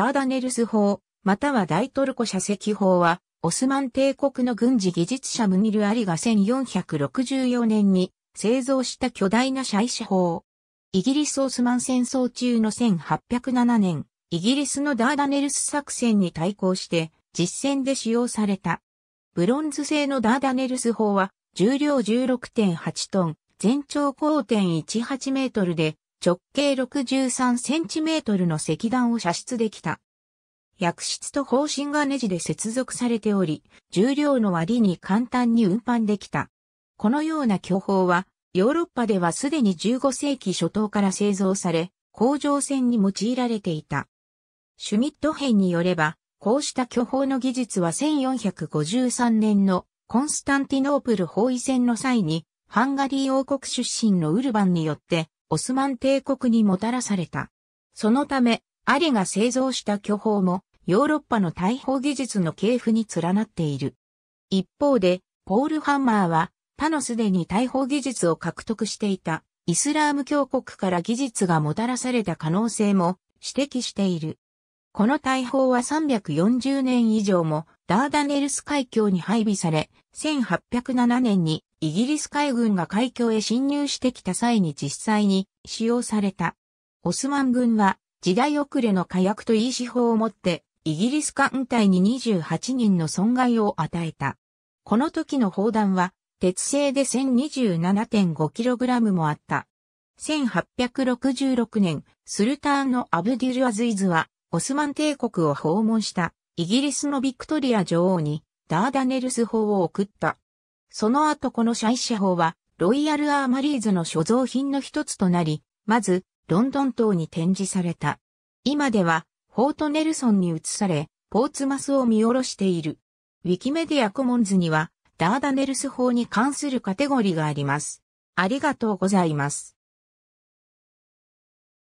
ダーダネルス法、または大トルコ射石法は、オスマン帝国の軍事技術者ムニル・アリが1464年に製造した巨大な射石砲。イギリス・オスマン戦争中の1807年、イギリスのダーダネルス作戦に対抗して実戦で使用された。ブロンズ製のダーダネルス砲は重量16.8トン、全長5.18メートルで直径6 3トルの石段を射出できた。薬室と方針がネジで接続されており、重量の割に簡単に運搬できた。このような巨砲は、ヨーロッパではすでに15世紀初頭から製造され、工場船に用いられていた。シュミット編によれば、こうした巨砲の技術は1453年のコンスタンティノープル包囲戦の際に、ハンガリー王国出身のウルバンによってオスマン帝国にもたらされた。そのため、アリが製造した巨砲も、ヨーロッパの大砲技術の系譜に連なっている。一方で、ポールハンマーは、他のすでに大砲技術を獲得していた、イスラーム教国から技術がもたらされた可能性も指摘している。この大砲は340年以上もダーダネルス海峡に配備され、1807年にイギリス海軍が海峡へ侵入してきた際に実際に使用された。オスマン軍は時代遅れの火薬と良い手法を持ってイギリス艦隊に28人の損害を与えた。この時の砲弾は鉄製で 1027.5kg もあった。1866年、スルターンのアブディルアズイズは、オスマン帝国を訪問した、イギリスのビクトリア女王に、ダーダネルス砲を送った。その後このシャイシャ法は、ロイヤル・アーマリーズの所蔵品の一つとなり、まず、ロンドン島に展示された。今では、フォートネルソンに移され、ポーツマスを見下ろしている。ウィキメディアコモンズには、ダーダネルス法に関するカテゴリーがあります。ありがとうございます。